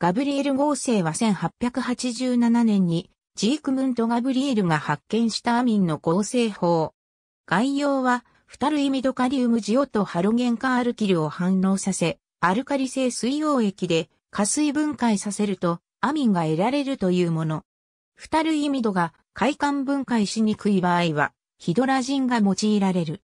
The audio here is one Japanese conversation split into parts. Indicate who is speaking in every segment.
Speaker 1: ガブリエル合成は1887年にジークムント・ガブリエルが発見
Speaker 2: したアミンの合成法。概要は、フタルイミドカリウムジオとハロゲン化アルキルを反応させ、アルカリ性水溶液で加水分解させると、アミンが得られるというもの。フタルイミドが快感分解しにくい場合は、ヒドラジンが用いられる。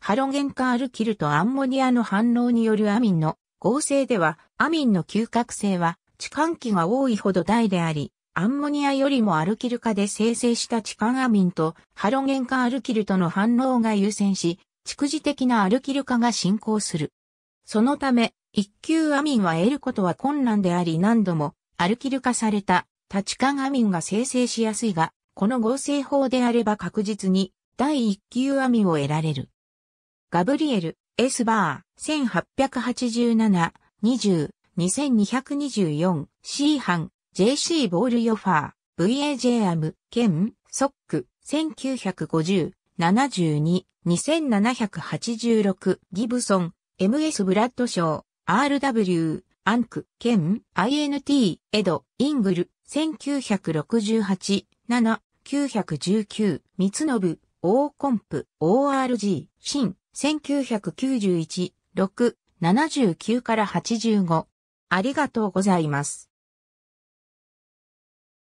Speaker 2: ハロゲン化アルキルとアンモニアの反応によるアミンの合成では、アミンの嗅覚性は、痴漢期が多いほど大であり、アンモニアよりもアルキル化で生成した痴漢アミンとハロゲン化アルキルとの反応が優先し、蓄次的なアルキル化が進行する。そのため、一級アミンは得ることは困難であり何度もアルキル化された多痴漢アミンが生成しやすいが、この合成法であれば確実に第一級アミンを得られる。ガブリエル、エスバー、1887、20、2224、C 班、JC ボールヨファー、VAJ アム、兼、ソック、1950、72、2786、ギブソン、MS ブラッドショー、RW、アンク、兼、INT、エド、イングル、1968、7、919、ミツノブオーコンプ、ORG、シン、1991、
Speaker 1: 6、79から85。ありがとうございます。